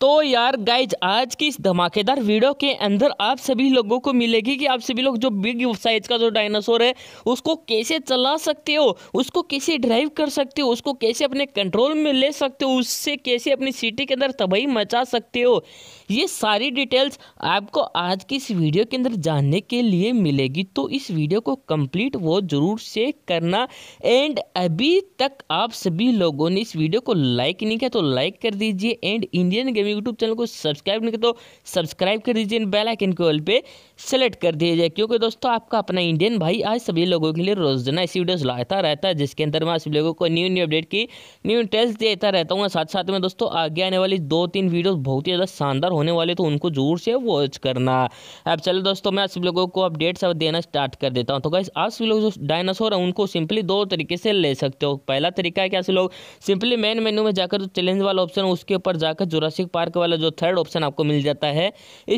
तो यार गाइज आज की इस धमाकेदार वीडियो के अंदर आप सभी लोगों को मिलेगी कि आप सभी लोग जो बिग साइज का जो डायनासोर है उसको कैसे चला सकते हो उसको कैसे ड्राइव कर सकते हो उसको कैसे अपने कंट्रोल में ले सकते हो उससे कैसे अपनी सिटी के अंदर तबाही मचा सकते हो ये सारी डिटेल्स आपको आज की इस वीडियो के अंदर जानने के लिए मिलेगी तो इस वीडियो को कंप्लीट वो ज़रूर से करना एंड अभी तक आप सभी लोगों ने इस वीडियो को लाइक नहीं किया तो लाइक कर दीजिए एंड इंडियन जब यूट्यूब चैनल को सब्सक्राइब नहीं करते तो सब्सक्राइब कर दीजिए बेल आइकन के ऑल पे सेलेक्ट कर दिया जाए क्योंकि दोस्तों आपका अपना इंडियन भाई आज सभी लोगों के लिए रोजाना ऐसी वीडियोज लाता रहता है जिसके अंदर मैं सभी लोगों को न्यू न्यू अपडेट की न्यू इंटरेस्ट देता रहता हूँ साथ साथ में दोस्तों आगे आने वाली दो तीन वीडियोज़ बहुत ही ज़्यादा शानदार होने वाले तो उनको जरूर से वॉच करना अब चलो दोस्तों मैं सभी लोगों को अपडेट्स अब देना स्टार्ट कर देता हूँ तो कैसे आप सभी लोग जो डायनासोर है उनको सिंपली दो तरीके से ले सकते हो पहला तरीका है कि आप लोग सिंपली मेन मेन्यू में जाकर जो चैलेंज वाला ऑप्शन है उसके ऊपर जाकर जोरासिक पार्क वाला जो थर्ड ऑप्शन आपको मिल जाता है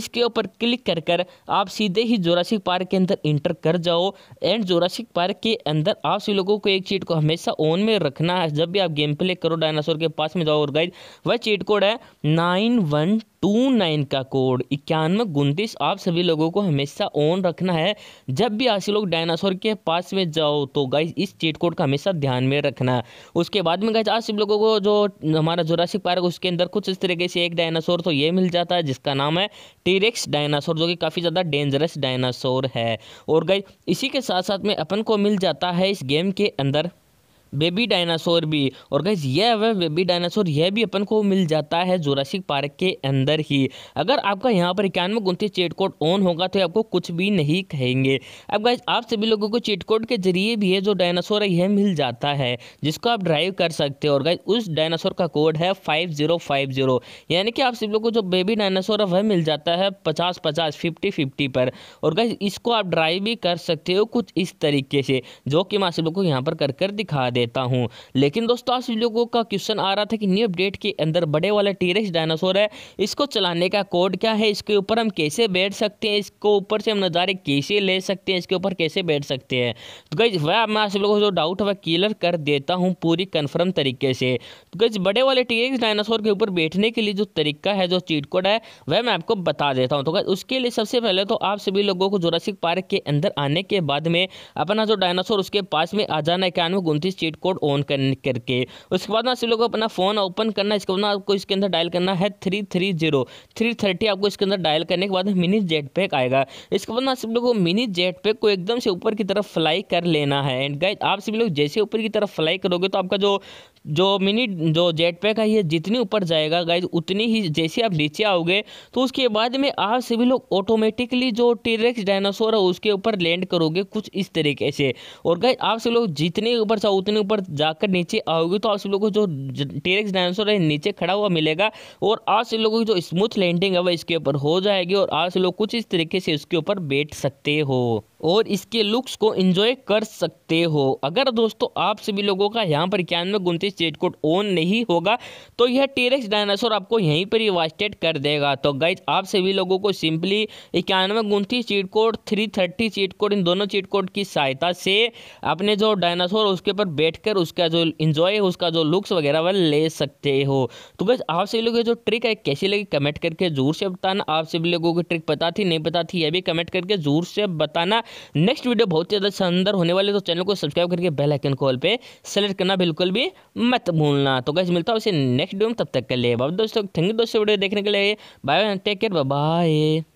इसके ऊपर क्लिक कर कर आप सीधे ही जोरासिक पार्क के अंदर इंटर कर जाओ एंड जोरासिक पार्क के अंदर आप सभी लोगों को एक चीट को हमेशा ऑन में रखना है जब भी आप गेम प्ले करो डायनासोर के पास में जाओ और गाइज वह चीट कोड है नाइन वन टू नाइन का कोड इक्यानवे उनतीस आप सभी लोगों को हमेशा ऑन रखना है जब भी आप लोग डायनासोर के पास में जाओ तो गाइज इस चीट कोड का हमेशा ध्यान में रखना उसके बाद में गाइज आप सभी लोगों को जो हमारा जोरासिक पार्क उसके अंदर कुछ इस तरीके से एक डायनासोर तो ये मिल जाता है जिसका नाम है टीरेक्स डायनासोर जो कि काफ़ी ज़्यादा डेंजरस डायनासोर है और गाइज इसी के साथ साथ में अपन को मिल जाता है इस गेम के अंदर बेबी डायनासोर भी और गैस यह वह बेबी डायनासोर यह भी अपन को मिल जाता है जोरासिक पार्क के अंदर ही अगर आपका यहाँ पर इक्यानवे उनतीस चेट कोड ऑन होगा तो आपको कुछ भी नहीं कहेंगे अब गैस आप सभी लोगों को चेट कोड के जरिए भी है जो डायनासोर है यह मिल जाता है जिसको आप ड्राइव कर सकते हो और गैस उस डायनासोर का कोड है फाइव जीरो फाइव जीरो यानी कि आप सभी लोग को जो बेबी डायनासोर है वह मिल जाता है पचास पचास फिफ्टी फिफ्टी पर और गैस इसको आप ड्राइव भी कर सकते हो कुछ इस तरीके से जो कि मैं आप सभी लोग को यहाँ पर कर कर दिखा दे देता हूँ लेकिन दोस्तों आज लोगों का क्वेश्चन आ रहा था कि न्यू अपडेट के अंदर बड़े वाला टीरेक्स डायनासोर है इसको चलाने का कोड क्या है इसके ऊपर हम कैसे बैठ सकते हैं इसको ऊपर से हम नज़ारे कैसे ले सकते हैं इसके ऊपर कैसे बैठ सकते हैं तो गई वह मैं आप लोगों को जो डाउट है वह क्लियर कर देता हूँ पूरी कन्फर्म तरीके से तो गई बड़े वाले टीरेक्स डायनासोर के ऊपर बैठने के लिए जो तरीका है जो चीट कोड है वह मैं आपको बता देता हूँ तो गई उसके लिए सबसे पहले तो आप सभी लोगों को जोरासिक पार्क के अंदर आने के बाद में अपना जो डायनासोर उसके पास में आ जाना इक्यानवे चीट कोड ऑन कर, करके उसके बाद ना सभी लोगों को अपना फ़ोन ओपन करना है इसके बाद ना आपको इसके अंदर डायल करना है three three zero three thirty आपको इसके अंदर डायल करने के बाद मिनी जेट पैक आएगा इसके बाद ना आप लोग को मिनी जेट पैक को एकदम से ऊपर की तरफ फ्लाई कर लेना है एंड गाइड आप सभी लोग जैसे ऊपर की तरफ फ्लाई करोगे तो आपका जो जो मिनी जो जेट पैक है ये जितनी ऊपर जाएगा गाइज उतनी ही जैसे आप नीचे आओगे तो उसके बाद में आप सभी लोग ऑटोमेटिकली जो टीरेक्स डायनासोर है उसके ऊपर लैंड करोगे कुछ इस तरीके से और गाइज आप सभी लोग जितने ऊपर चाहो उतने ऊपर जाकर नीचे आओगे तो आप सभी लोग को जो टीरेक्स डायनासोर है नीचे खड़ा हुआ मिलेगा और आप सभी लोगों की जो स्मूथ लैंडिंग है वह इसके ऊपर हो जाएगी और आप सभी लोग कुछ इस तरीके से उसके ऊपर बैठ सकते हो और इसके लुक्स को इंजॉय कर सकते हो अगर दोस्तों आप सभी लोगों का यहाँ पर इक्यानवे गुनतीस चेट कोड ऑन नहीं होगा तो यह टेरेक्स डायनासोर आपको यहीं पर वास्टेड कर देगा तो गाइज आप सभी लोगों को सिंपली इक्यानवे गुंथी cheat code three thirty cheat code इन दोनों चीट कोड की सहायता से अपने जो डायनासोर उसके ऊपर बैठकर उसका जो इन्जॉय उसका जो लुक्स वगैरह वह ले सकते हो तो गाइज आप सभी लोगों की जो ट्रिक है कैसी लगी कमेंट करके जोर से बताना आप सभी लोगों को ट्रिक पता थी नहीं पता थी यह भी कमेंट करके जोर से बताना नेक्स्ट वीडियो बहुत ज़्यादा शानदार होने वाले तो चैनल को सब्सक्राइब करके बेल आइकन कॉल पर सेलेक्ट करना बिल्कुल भी मत भूलना तो गैस मिलता हूँ उसे नेक्स्ट डूम में तब तक के लिए दोस्तों थैंक यू दोस्तों वीडियो देखने के लिए बाय टेक केयर बाय